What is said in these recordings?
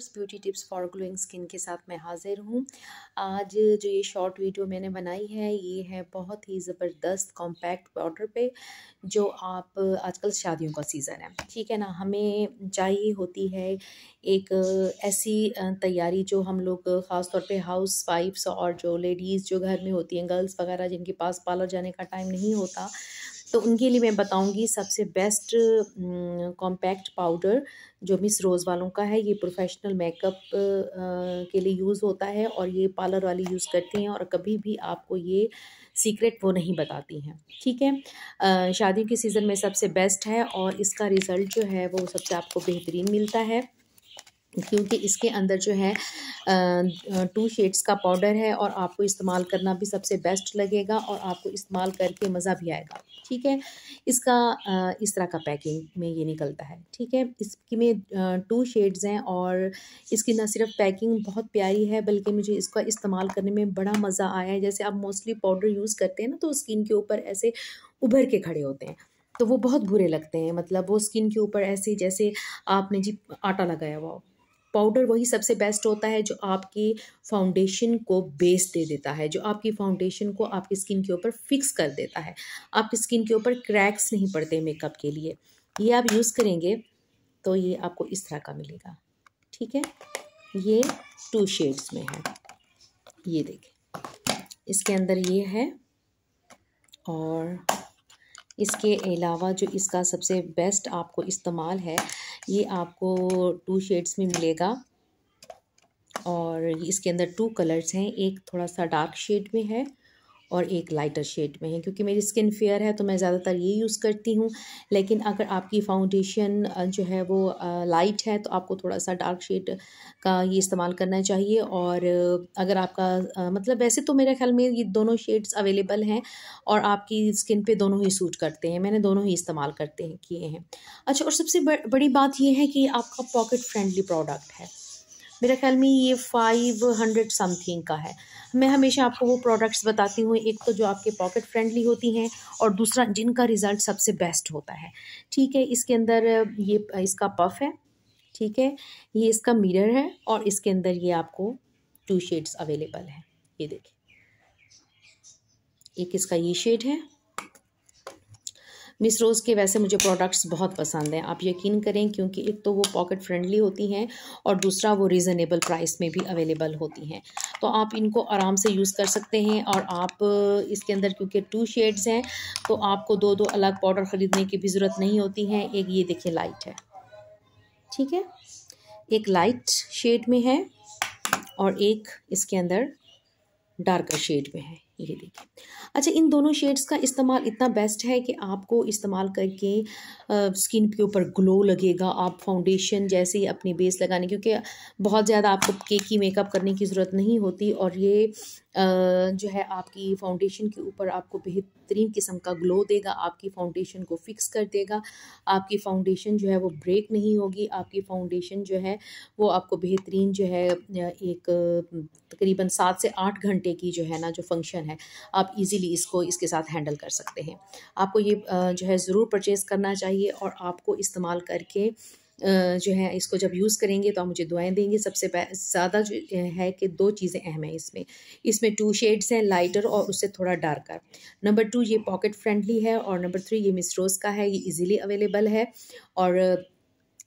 viewers beauty tips for glowing skin के साथ मैं हाजिर हूँ आज जो ये शॉर्ट वीडियो मैंने बनाई है ये है बहुत ही ज़बरदस्त कॉम्पैक्ट पाउडर पे जो आप आजकल शादियों का सीज़न है ठीक है ना हमें चाहिए होती है एक ऐसी तैयारी जो हम लोग ख़ास तौर हाउस वाइफ्स और जो लेडीज़ जो घर में होती हैं गर्ल्स वगैरह जिनके पास पार्लर जाने का टाइम नहीं होता तो उनके लिए मैं बताऊंगी सबसे बेस्ट कॉम्पैक्ट पाउडर जो मिस रोज़ वालों का है ये प्रोफेशनल मेकअप के लिए यूज़ होता है और ये पार्लर वाली यूज़ करती हैं और कभी भी आपको ये सीक्रेट वो नहीं बताती हैं ठीक है शादियों के सीज़न में सबसे बेस्ट है और इसका रिज़ल्ट जो है वो सबसे आपको बेहतरीन मिलता है क्योंकि इसके अंदर जो है टू शेड्स का पाउडर है और आपको इस्तेमाल करना भी सबसे बेस्ट लगेगा और आपको इस्तेमाल करके मज़ा भी आएगा ठीक है इसका इस तरह का पैकिंग में ये निकलता है ठीक है इसकी में टू शेड्स हैं और इसकी ना सिर्फ पैकिंग बहुत प्यारी है बल्कि मुझे इसका इस्तेमाल करने में बड़ा मज़ा आया है जैसे आप मोस्टली पाउडर यूज़ करते हैं ना तो स्किन के ऊपर ऐसे उभर के खड़े होते हैं तो वो बहुत बुरे लगते हैं मतलब वो स्किन के ऊपर ऐसे जैसे आपने जी आटा लगाया हुआ पाउडर वही सबसे बेस्ट होता है जो आपकी फाउंडेशन को बेस दे देता है जो आपकी फाउंडेशन को आपकी स्किन के ऊपर फिक्स कर देता है आपकी स्किन के ऊपर क्रैक्स नहीं पड़ते मेकअप के लिए ये आप यूज़ करेंगे तो ये आपको इस तरह का मिलेगा ठीक है ये टू शेड्स में है ये देखें इसके अंदर ये है और इसके अलावा जो इसका सबसे बेस्ट आपको इस्तेमाल है ये आपको टू शेड्स में मिलेगा और इसके अंदर टू कलर्स हैं एक थोड़ा सा डार्क शेड में है और एक लाइटर शेड में है क्योंकि मेरी स्किन फेयर है तो मैं ज़्यादातर ये यूज़ करती हूँ लेकिन अगर आपकी फाउंडेशन जो है वो लाइट है तो आपको थोड़ा सा डार्क शेड का ये इस्तेमाल करना चाहिए और अगर आपका मतलब वैसे तो मेरे ख्याल में ये दोनों शेड्स अवेलेबल हैं और आपकी स्किन पे दोनों ही सूट करते हैं मैंने दोनों ही इस्तेमाल करते हैं किए हैं अच्छा और सबसे बड़ी बात यह है कि आपका पॉकेट फ्रेंडली प्रोडक्ट है मेरा ख्याल में ये फ़ाइव हंड्रेड समथिंग का है मैं हमेशा आपको वो प्रोडक्ट्स बताती हूँ एक तो जो आपके पॉकेट फ्रेंडली होती हैं और दूसरा जिनका रिज़ल्ट सबसे बेस्ट होता है ठीक है इसके अंदर ये इसका पफ है ठीक है ये इसका मिरर है और इसके अंदर ये आपको टू शेड्स अवेलेबल है ये देखिए एक इसका ये शेड है मिस रोज़ के वैसे मुझे प्रोडक्ट्स बहुत पसंद हैं आप यकीन करें क्योंकि एक तो वो पॉकेट फ्रेंडली होती हैं और दूसरा वो रीज़नेबल प्राइस में भी अवेलेबल होती हैं तो आप इनको आराम से यूज़ कर सकते हैं और आप इसके अंदर क्योंकि टू शेड्स हैं तो आपको दो दो अलग पाउडर ख़रीदने की भी ज़रूरत नहीं होती है एक ये देखिए लाइट है ठीक है एक लाइट शेड में है और एक इसके अंदर डार्कर शेड में है ये देखिए अच्छा इन दोनों शेड्स का इस्तेमाल इतना बेस्ट है कि आपको इस्तेमाल करके आ, स्किन के ऊपर ग्लो लगेगा आप फाउंडेशन जैसे ही अपनी बेस लगाने क्योंकि बहुत ज़्यादा आपको केकी मेकअप करने की ज़रूरत नहीं होती और ये आ, जो है आपकी फाउंडेशन के ऊपर आपको बेहतरीन किस्म का ग्लो देगा आपकी फाउंडेशन को फिक्स कर देगा आपकी फाउंडेशन जो है वो ब्रेक नहीं होगी आपकी फाउंडेशन जो है वो आपको बेहतरीन जो है एक तकरीबन सात से आठ घंटे की जो है ना जो फंक्शन है हैं आप इजीली इसको इसके साथ हैंडल कर सकते हैं आपको ये जो है ज़रूर परचेज़ करना चाहिए और आपको इस्तेमाल करके जो है इसको जब यूज़ करेंगे तो आप मुझे दुआएं देंगे सबसे ज़्यादा जो है कि दो चीज़ें अहम हैं इसमें इसमें टू शेड्स हैं लाइटर और उससे थोड़ा डार्कर नंबर टू ये पॉकेट फ्रेंडली है और नंबर थ्री ये मिसरोज़ का है ये इजीली अवेलेबल है और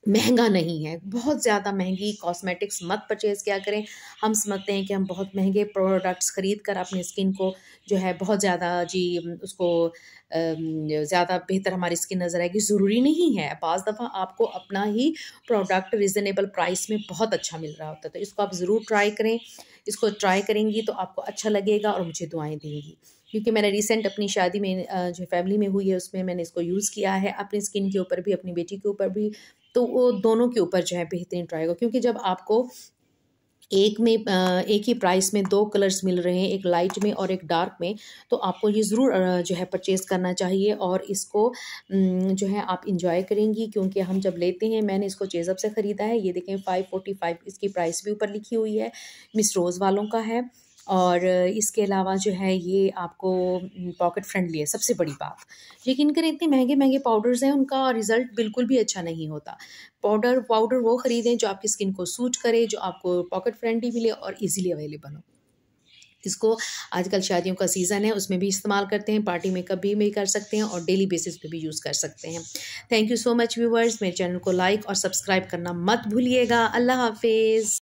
महंगा नहीं है बहुत ज़्यादा महंगी कॉस्मेटिक्स मत परचेज किया करें हम समझते हैं कि हम बहुत महंगे प्रोडक्ट्स ख़रीद कर अपनी स्किन को जो है बहुत ज़्यादा जी उसको ज़्यादा बेहतर हमारी स्किन नज़र आएगी ज़रूरी नहीं है बज़ दफ़ा आपको अपना ही प्रोडक्ट रिजनेबल प्राइस में बहुत अच्छा मिल रहा होता है तो इसको आप ज़रूर ट्राई करें इसको ट्राई करेंगी तो आपको अच्छा लगेगा और मुझे दुआएँ देंगी क्योंकि मैंने रिसेंट अपनी शादी में जो फैमिली में हुई है उसमें मैंने इसको यूज़ किया है अपनी स्किन के ऊपर भी अपनी बेटी के ऊपर भी तो वो दोनों के ऊपर जो है बेहतरीन ट्राएगा क्योंकि जब आपको एक में एक ही प्राइस में दो कलर्स मिल रहे हैं एक लाइट में और एक डार्क में तो आपको ये ज़रूर जो है परचेज़ करना चाहिए और इसको जो है आप इंजॉय करेंगी क्योंकि हम जब लेते हैं मैंने इसको चेज़अप से ख़रीदा है ये देखें फाइव फोर्टी फाइव इसकी प्राइस भी ऊपर लिखी हुई है मिस रोज़ वालों का है और इसके अलावा जो है ये आपको पॉकेट हम्म, फ्रेंडली है सबसे बड़ी बात यकीन करें इतने महंगे महंगे पाउडर्स हैं उनका रिज़ल्ट बिल्कुल भी अच्छा नहीं होता पाउडर पाउडर वो ख़रीदें जो आपकी स्किन को सूट करे जो आपको पॉकेट फ्रेंडली मिले और इजीली अवेलेबल हो इसको आजकल शादियों का सीज़न है उसमें भी इस्तेमाल करते हैं पार्टी मेकअप भी में कर सकते हैं और डेली बेसिस पे भी यूज़ कर सकते हैं thank you so much viewers मेरे चैनल को लाइक और सब्सक्राइब करना मत भूलिएगा अल्लाह हाफिज़